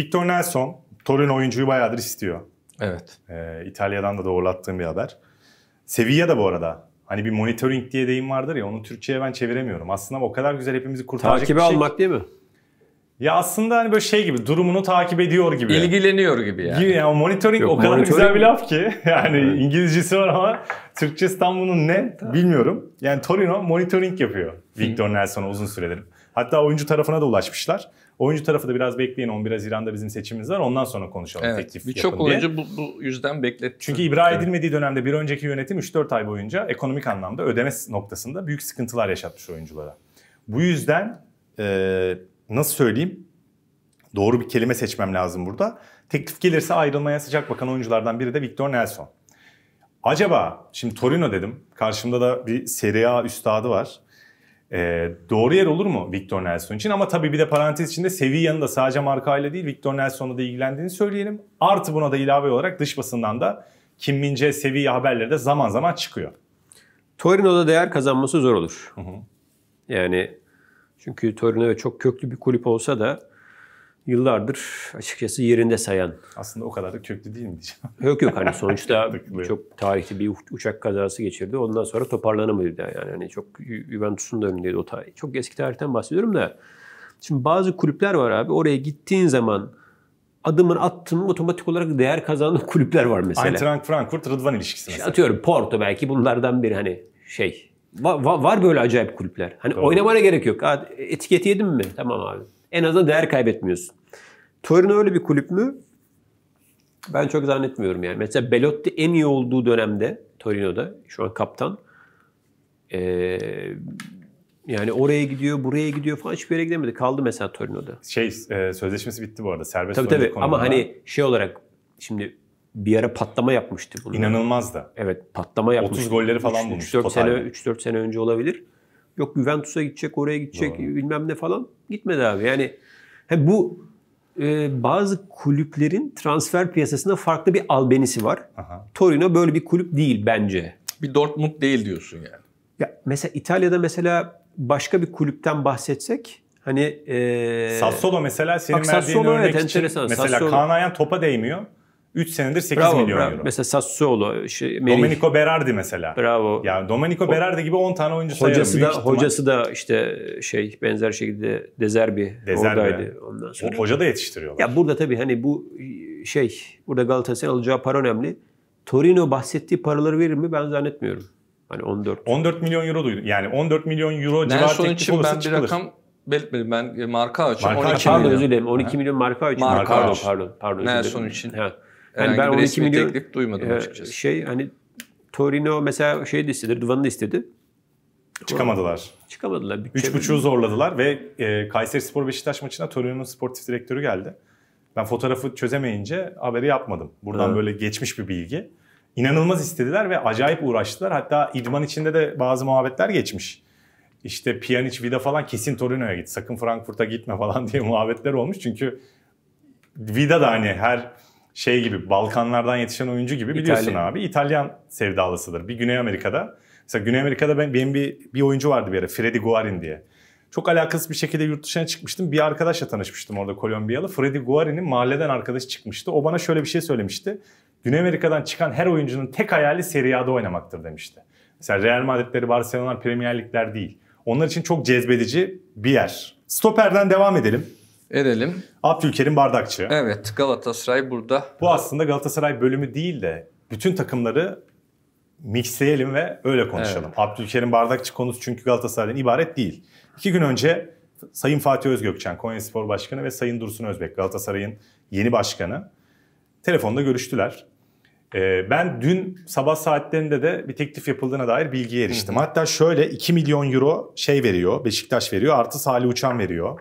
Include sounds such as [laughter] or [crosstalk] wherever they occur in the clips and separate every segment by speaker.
Speaker 1: Victor Nelson, Torino oyuncuyu bayağıdır istiyor. Evet. Ee, İtalya'dan da doğrulattığım bir haber. Sevilla da bu arada. Hani bir monitoring diye deyim vardır ya onu Türkçe'ye ben çeviremiyorum. Aslında o kadar güzel hepimizi kurtaracak Takibi bir şey. almak değil mi? Ya aslında hani böyle şey gibi durumunu takip ediyor gibi.
Speaker 2: İlgileniyor gibi yani. Gibi yani
Speaker 1: monitoring Yok, o kadar monitoring güzel bir laf ki. [laughs] Yani evet. İngilizcesi var ama Türkçesi tam bunun ne bilmiyorum. Yani Torino monitoring yapıyor Victor Nelson'a uzun süredir. Hatta oyuncu tarafına da ulaşmışlar. Oyuncu tarafı da biraz bekleyin. 11 Haziran'da bizim seçimimiz var. Ondan sonra konuşalım evet, teklif Birçok oyuncu
Speaker 2: bu, bu yüzden bekletti. Çünkü ibra
Speaker 1: edilmediği dönemde bir önceki yönetim 3-4 ay boyunca ekonomik anlamda ödeme noktasında büyük sıkıntılar yaşatmış oyunculara. Bu yüzden e, nasıl söyleyeyim? Doğru bir kelime seçmem lazım burada. Teklif gelirse ayrılmaya sıcak bakan oyunculardan biri de Victor Nelson. Acaba şimdi Torino dedim. Karşımda da bir Serie A üstadı var. E, doğru yer olur mu Victor Nelson için? Ama tabii bir de parantez içinde Sevilla'nın da sadece markayla değil Victor Nelson'la da ilgilendiğini söyleyelim. Artı buna da ilave olarak dış basından da Kim Mince Sevilla haberleri de zaman zaman çıkıyor.
Speaker 3: Torino'da değer kazanması zor olur. Hı hı. Yani çünkü Torino çok köklü bir kulüp olsa da yıllardır açıkçası yerinde sayan. Aslında o kadar da köklü
Speaker 1: değil mi diyeceğim. [laughs] Yok yok hani sonuçta [laughs]
Speaker 3: çok tarihli bir uçak kazası geçirdi. Ondan sonra toparlanamadı da yani. yani çok Juventus'un da önündeydi o tarih. Çok eski tarihten bahsediyorum da. Şimdi bazı kulüpler var abi. Oraya gittiğin zaman adımın attın otomatik olarak değer kazandığı kulüpler var mesela. Eintracht
Speaker 1: Frankfurt Rıdvan ilişkisi mesela. Atıyorum
Speaker 3: Porto belki bunlardan biri hani şey. Va- va- var böyle acayip kulüpler. Hani Doğru. oynamana gerek yok. Etiketi yedim mi? Tamam abi. En azından değer kaybetmiyorsun. Torino öyle bir kulüp mü? Ben çok zannetmiyorum yani. Mesela Belotti en iyi olduğu dönemde Torino'da şu an kaptan. Ee, yani oraya gidiyor, buraya gidiyor falan hiçbir yere gidemedi. Kaldı mesela Torino'da. Şey e, sözleşmesi bitti bu arada. Serbest tabii tabii konumda. ama hani şey olarak şimdi bir ara patlama yapmıştı bunu. İnanılmaz da. Evet patlama yapmıştı. 30 golleri falan 3, 3-4 sene, 3-4 sene önce olabilir. Yok Juventus'a gidecek, oraya gidecek Doğru. bilmem ne falan. Gitmedi abi. Yani he, bu e, bazı kulüplerin transfer piyasasında farklı bir albenisi var. Aha. Torino böyle bir kulüp değil bence.
Speaker 2: Bir Dortmund değil diyorsun yani.
Speaker 3: Ya mesela İtalya'da mesela başka bir kulüpten bahsetsek
Speaker 1: hani e... Sassuolo mesela senin Bak, verdiğin örnek evet, için enteresan. mesela Sassuolo. Kaan topa değmiyor. 3 senedir 8 bravo, milyon bravo. euro. Mesela Sassuolo. Şey, Meri... Domenico Berardi mesela. Bravo. Yani Domenico o, Berardi gibi 10 tane oyuncu hocası sayarım. Da, ihtimal... hocası
Speaker 3: da işte şey benzer şekilde Dezerbi, Dezerbi. oradaydı ondan sonra. O, hoca da yetiştiriyorlar. Ya burada tabii hani bu şey burada Galatasaray alacağı para önemli. Torino bahsettiği paraları verir mi ben zannetmiyorum. Hani 14.
Speaker 1: 14 milyon euro duydum. Yani için 14 milyon euro civarı teklif olursa ben çıkılır. Ben bir rakam
Speaker 2: belirtmedim. Ben e, marka için marka 12 milyon. Pardon özür dilerim. 12 ha. milyon marka için. Marka, marka pardon, pardon, pardon. Nelson için. Ha yani ben bir resmi milyon, teklif duymadım e, açıkçası.
Speaker 3: Şey hani Torino mesela şey de istedi, Duvan'ı istedi.
Speaker 1: Çıkamadılar. Çıkamadılar. Üç şey- buçuğu zorladılar ve e, Kayseri Spor Beşiktaş maçına Torino'nun sportif direktörü geldi. Ben fotoğrafı çözemeyince haberi yapmadım. Buradan ha. böyle geçmiş bir bilgi. İnanılmaz istediler ve acayip uğraştılar. Hatta idman içinde de bazı muhabbetler geçmiş. İşte Pjanic, Vida falan kesin Torino'ya git. Sakın Frankfurt'a gitme falan [laughs] diye muhabbetler olmuş. Çünkü Vida da hani her şey gibi Balkanlardan yetişen oyuncu gibi biliyorsun İtalyan. abi. İtalyan sevdalısıdır. Bir Güney Amerika'da. Mesela Güney Amerika'da ben, benim bir, bir oyuncu vardı bir ara Freddy Guarin diye. Çok alakasız bir şekilde yurt dışına çıkmıştım. Bir arkadaşla tanışmıştım orada Kolombiyalı. Freddy Guarin'in mahalleden arkadaşı çıkmıştı. O bana şöyle bir şey söylemişti. Güney Amerika'dan çıkan her oyuncunun tek hayali Serie A'da oynamaktır demişti. Mesela Real Madrid'leri, Barcelona'lar, Premier Lig'ler değil. Onlar için çok cezbedici bir yer. Stoper'den devam edelim edelim. Abdülkerim Bardakçı. Evet
Speaker 2: Galatasaray burada. Bu aslında
Speaker 1: Galatasaray bölümü değil de bütün takımları mixleyelim ve öyle konuşalım. Evet. Abdülkerim Bardakçı konusu çünkü Galatasaray'dan ibaret değil. İki gün önce Sayın Fatih Özgökçen, Konya Spor Başkanı ve Sayın Dursun Özbek, Galatasaray'ın yeni başkanı telefonda görüştüler. Ee, ben dün sabah saatlerinde de bir teklif yapıldığına dair bilgiye eriştim. Hatta şöyle 2 milyon euro şey veriyor, Beşiktaş veriyor, artı Salih Uçan veriyor.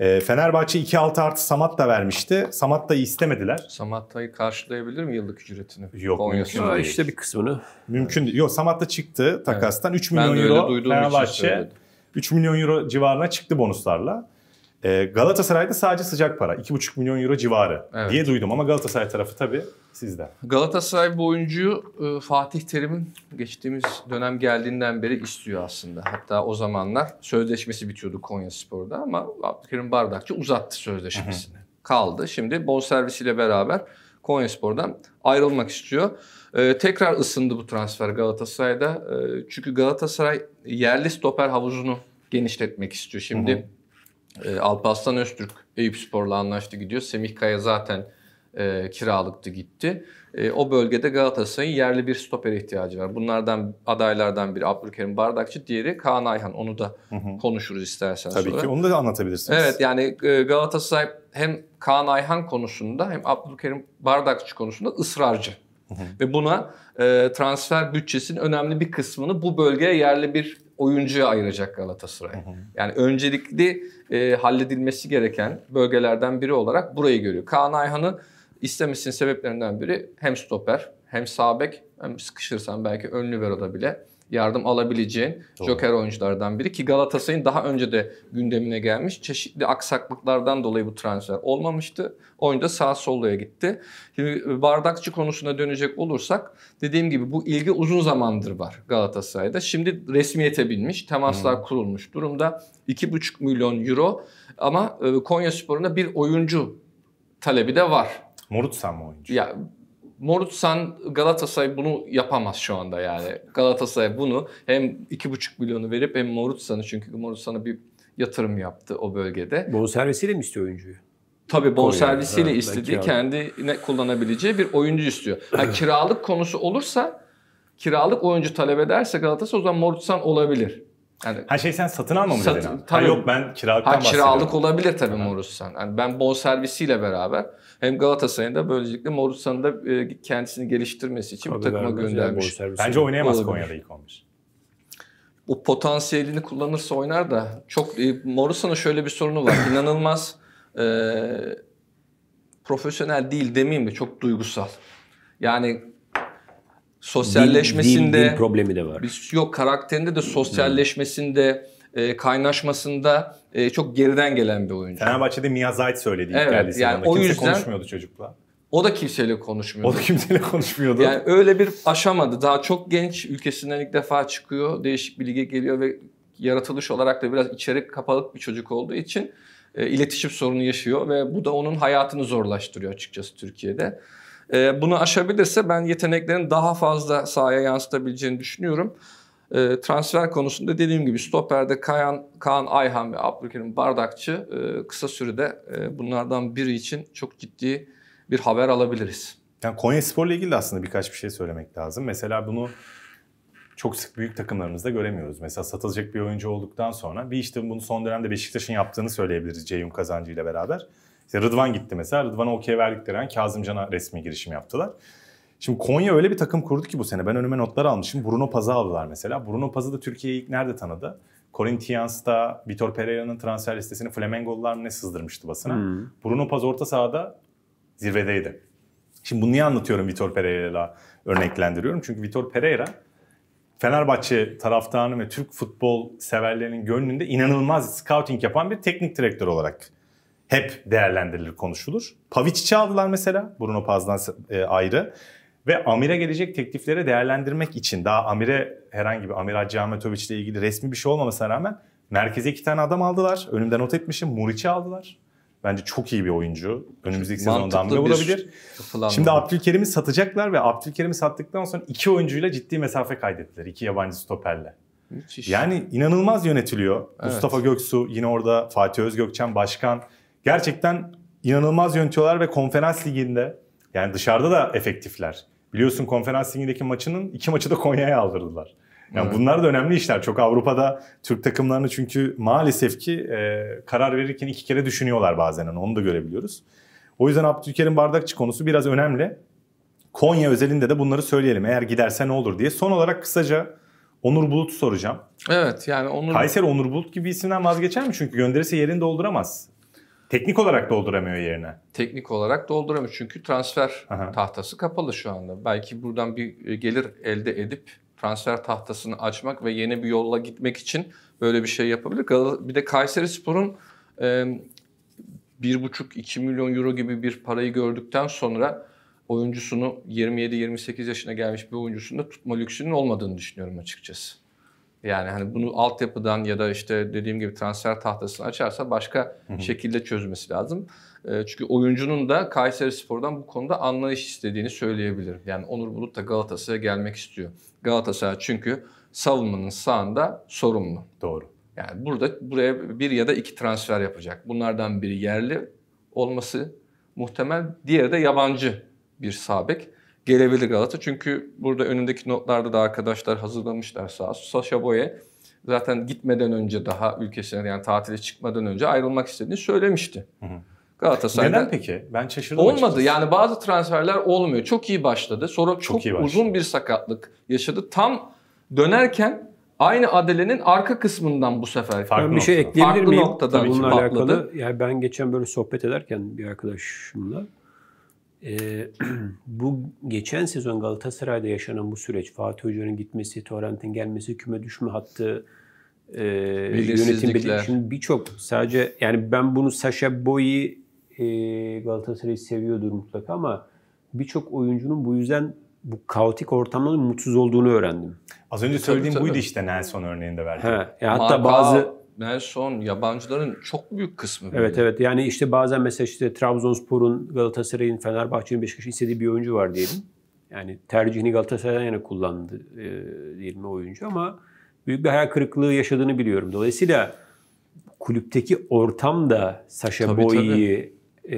Speaker 1: E, Fenerbahçe 2-6 artı Samat da vermişti. Samat da istemediler. Samat
Speaker 2: Samatta'yı karşılayabilir mi yıllık ücretini? Yok mümkün değil. İşte
Speaker 1: bir kısmını. Mümkün değil. Yok Samat da çıktı takastan. Evet. 3 milyon euro Fenerbahçe. 3 milyon euro civarına çıktı bonuslarla. E, Galatasaray'da sadece sıcak para 2,5 milyon euro civarı evet. diye duydum ama Galatasaray tarafı tabii sizde.
Speaker 2: Galatasaray bu oyuncuyu e, Fatih Terim'in geçtiğimiz dönem geldiğinden beri istiyor aslında. Hatta o zamanlar sözleşmesi bitiyordu Konya Spor'da ama Abdülkerim Bardakçı uzattı sözleşmesini. Hı-hı. Kaldı. Şimdi servisiyle beraber Konya Spor'dan ayrılmak istiyor. E, tekrar ısındı bu transfer Galatasaray'da. E, çünkü Galatasaray yerli stoper havuzunu genişletmek istiyor. Şimdi... Hı-hı e, Alparslan Öztürk Eyüp Spor'la anlaştı gidiyor. Semih Kaya zaten e, kiralıktı gitti. E, o bölgede Galatasaray'ın yerli bir stoper ihtiyacı var. Bunlardan adaylardan biri Abdülkerim Bardakçı, diğeri Kaan Ayhan. Onu da hı hı. konuşuruz istersen Tabii sonra. ki
Speaker 1: onu da anlatabilirsiniz. Evet
Speaker 2: yani e, Galatasaray hem Kaan Ayhan konusunda hem Abdülkerim Bardakçı konusunda ısrarcı. Hı hı. Ve buna e, transfer bütçesinin önemli bir kısmını bu bölgeye yerli bir oyuncuya ayıracak Galatasaray. Hı hı. Yani öncelikli e, halledilmesi gereken bölgelerden biri olarak burayı görüyor. Kaan Ayhan'ı istemesinin sebeplerinden biri hem stoper hem sağ bek hem sıkışırsan belki ön libero da bile yardım alabileceğin Doğru. joker oyunculardan biri ki Galatasaray'ın daha önce de gündemine gelmiş. Çeşitli aksaklıklardan dolayı bu transfer olmamıştı. Oyunda sağ soluya gitti. Şimdi e, bardakçı konusuna dönecek olursak dediğim gibi bu ilgi uzun zamandır var Galatasaray'da. Şimdi resmiyete binmiş. Temaslar hmm. kurulmuş durumda. 2,5 milyon euro ama e, Konya Sporu'nda bir oyuncu talebi de var. Morutsan mı oyuncu? Ya Morutsan Galatasaray bunu yapamaz şu anda yani. Galatasaray bunu hem 2,5 milyonu verip hem Morutsan'ı çünkü Morutsan'a bir yatırım yaptı o bölgede.
Speaker 3: Bonservisiyle mi istiyor oyuncuyu? Tabii bonservisiyle yani. istediği
Speaker 2: kendine kullanabileceği bir oyuncu istiyor. Yani kiralık konusu olursa kiralık oyuncu talep ederse Galatasaray o zaman Morutsan olabilir. Yani, Her şey sen satın almamı sat, dedin abi. Tabii, ha, yok ben
Speaker 1: kiralıktan ha, bahsediyorum. Kiralık
Speaker 2: olabilir tabii Morussan. Yani ben bon servisiyle beraber hem Galatasaray'ın da böylelikle Morussan'ın da e, kendisini geliştirmesi için Kadılar, bu takıma göndermiş. Bence oynayamaz olabilir. Konya'da ilk 11 o potansiyelini kullanırsa oynar da çok e, Morrison'un şöyle bir sorunu var. [coughs] İnanılmaz e, profesyonel değil demeyeyim mi? Çok duygusal. Yani sosyalleşmesinde dil, dil, dil problemi de var. Bir, yok karakterinde de sosyalleşmesinde e, kaynaşmasında e, çok geriden gelen bir oyuncu. Fenerbahçe'de Miyazait söyledi evet, geldiği yani o Kimse yüzden, konuşmuyordu çocukla. O da kimseyle konuşmuyordu. O da kimseyle konuşmuyordu. Yani öyle bir aşamadı. Daha çok genç ülkesinden ilk defa çıkıyor. Değişik bir lige geliyor ve yaratılış olarak da biraz içerik kapalı bir çocuk olduğu için e, iletişim sorunu yaşıyor ve bu da onun hayatını zorlaştırıyor açıkçası Türkiye'de. E, bunu aşabilirse ben yeteneklerin daha fazla sahaya yansıtabileceğini düşünüyorum. E, transfer konusunda dediğim gibi stoperde Kayan, Kaan Ayhan ve Abdülkerim Bardakçı e, kısa sürede e, bunlardan biri için çok ciddi bir haber alabiliriz.
Speaker 1: Yani Konya Spor'la ilgili de aslında birkaç bir şey söylemek lazım. Mesela bunu çok sık büyük takımlarımızda göremiyoruz. Mesela satılacak bir oyuncu olduktan sonra bir işte bunu son dönemde Beşiktaş'ın yaptığını söyleyebiliriz Ceyhun Kazancı ile beraber. İşte Rıdvan gitti mesela. Rıdvan'a okey verdikleri an Kazımcan'a resmi girişim yaptılar. Şimdi Konya öyle bir takım kurdu ki bu sene. Ben önüme notlar almışım. Bruno Paz'ı aldılar mesela. Bruno Paz'ı da Türkiye'yi ilk nerede tanıdı? Corinthians'ta Vitor Pereira'nın transfer listesini Flamengo'lular mı ne sızdırmıştı basına. Hmm. Bruno Paz orta sahada zirvedeydi. Şimdi bunu niye anlatıyorum Vitor Pereira'la örneklendiriyorum? Çünkü Vitor Pereira Fenerbahçe taraftarının ve Türk futbol severlerinin gönlünde inanılmaz scouting yapan bir teknik direktör olarak hep değerlendirilir, konuşulur. Pavicic'i aldılar mesela. Bruno Paz'dan e, ayrı. Ve Amir'e gelecek teklifleri değerlendirmek için daha Amir'e herhangi bir Amir Acıhametoviç ile ilgili resmi bir şey olmamasına rağmen merkeze iki tane adam aldılar. Önümde not etmişim. Muriç'i aldılar. Bence çok iyi bir oyuncu. Önümüzdeki sezon damga vurabilir. Şimdi Abdülkerim'i satacaklar ve Abdülkerim'i sattıktan sonra iki oyuncuyla ciddi mesafe kaydettiler. İki yabancı stoperle. Müthiş. Yani inanılmaz yönetiliyor. Evet. Mustafa Göksu yine orada Fatih Özgökçen başkan gerçekten inanılmaz yönetiyorlar ve konferans liginde yani dışarıda da efektifler. Biliyorsun konferans ligindeki maçının iki maçı da Konya'ya aldırdılar. Yani evet. bunlar da önemli işler. Çok Avrupa'da Türk takımlarını çünkü maalesef ki e, karar verirken iki kere düşünüyorlar bazen. Yani onu da görebiliyoruz. O yüzden Abdülkerim Bardakçı konusu biraz önemli. Konya özelinde de bunları söyleyelim. Eğer giderse ne olur diye. Son olarak kısaca Onur Bulut soracağım.
Speaker 2: Evet yani Onur... Kayseri
Speaker 1: Onur Bulut gibi isimden vazgeçer mi? Çünkü gönderirse yerini dolduramaz. Teknik olarak dolduramıyor yerine.
Speaker 2: Teknik olarak dolduramıyor çünkü transfer Aha. tahtası kapalı şu anda. Belki buradan bir e, gelir elde edip transfer tahtasını açmak ve yeni bir yolla gitmek için böyle bir şey yapabilir. Bir de Kayseri Spor'un bir buçuk iki milyon euro gibi bir parayı gördükten sonra oyuncusunu 27-28 yaşına gelmiş bir oyuncusunu da tutma lüksünün olmadığını düşünüyorum açıkçası. Yani hani bunu altyapıdan ya da işte dediğim gibi transfer tahtasını açarsa başka hı hı. şekilde çözmesi lazım. E, çünkü oyuncunun da Kayseri Spor'dan bu konuda anlayış istediğini söyleyebilirim. Yani Onur Bulut da Galatasaray'a gelmek istiyor. Galatasaray çünkü savunmanın sağında sorumlu. Doğru. Yani burada buraya bir ya da iki transfer yapacak. Bunlardan biri yerli olması muhtemel, diğeri de yabancı bir sabek gelebilir Galata. Çünkü burada önündeki notlarda da arkadaşlar hazırlamışlar sağ olsun. Sasha Boye zaten gitmeden önce daha ülkesine yani tatile çıkmadan önce ayrılmak istediğini söylemişti. Hı Galatasaray'da. Neden peki? Ben şaşırdım. Olmadı. Açıkçası. Yani bazı transferler olmuyor. Çok iyi başladı. Sonra çok, çok iyi başladı. uzun bir sakatlık yaşadı. Tam dönerken aynı Adele'nin arka kısmından bu sefer. Farklı ben bir şey noktada. ekleyebilir Farklı Noktada Tabii bununla patladı. alakalı.
Speaker 3: Yani ben geçen böyle sohbet ederken bir arkadaşımla ee, [clears throat] bu geçen sezon Galatasaray'da yaşanan bu süreç, Fatih Hoca'nın gitmesi, Torrent'in gelmesi, küme düşme hattı, e, yönetim belirleşimi birçok sadece yani ben bunu Sasha Boyi e, Galatasaray'ı seviyordur mutlaka ama birçok oyuncunun bu yüzden bu kaotik ortamda mutsuz olduğunu öğrendim. Az önce e, söylediğim tabii, tabii. buydu
Speaker 2: işte Nelson örneğinde belki. Ha ya e, hatta Marka, bazı son yabancıların çok büyük kısmı. Böyle. Evet
Speaker 3: evet yani işte bazen mesela işte Trabzonspor'un, Galatasaray'ın, Fenerbahçe'nin, Beşiktaş'ın istediği bir oyuncu var diyelim. Yani tercihini Galatasaray'dan yana kullandı e, diyelim oyuncu ama büyük bir hayal kırıklığı yaşadığını biliyorum. Dolayısıyla kulüpteki ortam da Sasha Boy'i e,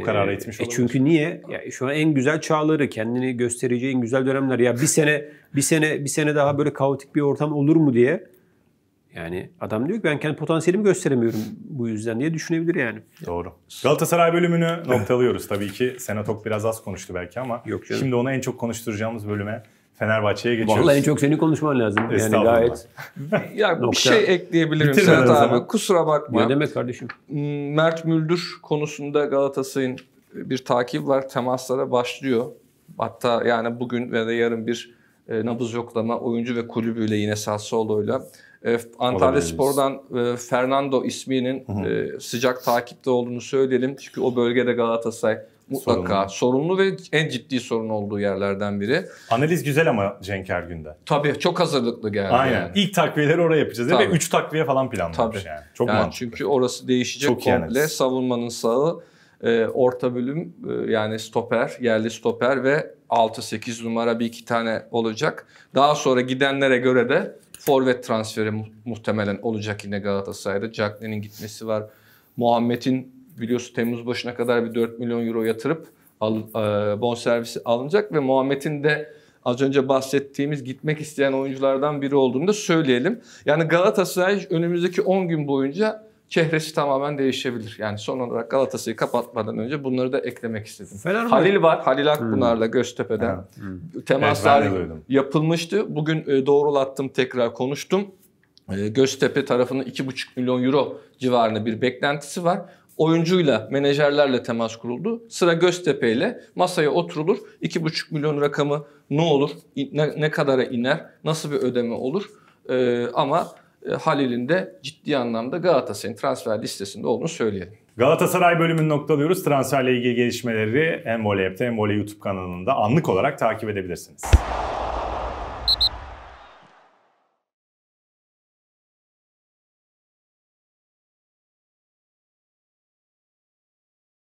Speaker 3: bu kararı etmiş e, Çünkü niye? Ya şu an en güzel çağları, kendini göstereceği en güzel dönemler. Ya bir sene bir sene bir sene daha böyle kaotik bir ortam olur mu diye yani adam diyor ki ben kendi potansiyelimi gösteremiyorum bu yüzden diye
Speaker 1: düşünebilir yani. Doğru. Galatasaray bölümünü [laughs] noktalıyoruz. Tabii ki Senatok biraz az konuştu belki ama Yok canım. şimdi ona en çok konuşturacağımız bölüme Fenerbahçe'ye geçiyoruz. Vallahi en çok senin konuşman lazım. Yani gayet. [laughs]
Speaker 2: ya bir şey ekleyebilirim Senat abi. Kusura bakma. Ne demek kardeşim? Hmm, Mert Müldür konusunda Galatasaray'ın bir takip var. Temaslara başlıyor. Hatta yani bugün ve de yarın bir e, nabız yoklama oyuncu ve kulübüyle yine Sassuolo'yla e, Antalya Spor'dan e, Fernando isminin hı hı. E, sıcak takipte olduğunu söyleyelim. Çünkü o bölgede Galatasaray mutlaka sorunlu. sorunlu ve en ciddi sorun olduğu yerlerden biri. Analiz güzel ama Cenk Ergün'de. Tabii çok hazırlıklı geldi. Aynen. Yani. İlk takviyeleri oraya yapacağız Tabii. ve
Speaker 1: 3 takviye falan planlanmış. Tabii. yani.
Speaker 2: Çok yani mantıklı. Çünkü orası değişecek çok komple. Yani. Savunmanın sağı, orta bölüm yani stoper, yerli stoper ve 6-8 numara bir iki tane olacak. Daha sonra gidenlere göre de forvet transferi muhtemelen olacak yine Galatasaray'da. Cagney'in gitmesi var. Muhammed'in biliyorsun Temmuz başına kadar bir 4 milyon euro yatırıp al, e, bonservisi alınacak ve Muhammed'in de az önce bahsettiğimiz gitmek isteyen oyunculardan biri olduğunu da söyleyelim. Yani Galatasaray önümüzdeki 10 gün boyunca çehresi tamamen değişebilir. Yani son olarak Galatasaray'ı kapatmadan önce bunları da eklemek istedim. Fenerbahçe. Halil var. Halil Akpınar'la hmm. Göztepe'den hmm. temaslar evet, yapılmıştı. Bugün e, doğrulattım tekrar konuştum. E, Göztepe tarafının 2,5 milyon euro civarında bir beklentisi var oyuncuyla, menajerlerle temas kuruldu. Sıra Göztepe ile masaya oturulur. 2,5 milyon rakamı ne olur, ne, ne kadara iner, nasıl bir ödeme olur. Ee, ama e, Halil'in de ciddi anlamda Galatasaray'ın transfer listesinde olduğunu söyleyelim.
Speaker 1: Galatasaray bölümünü noktalıyoruz. Transferle ilgili gelişmeleri hem Voley App'te hem Voley YouTube kanalında anlık olarak takip edebilirsiniz.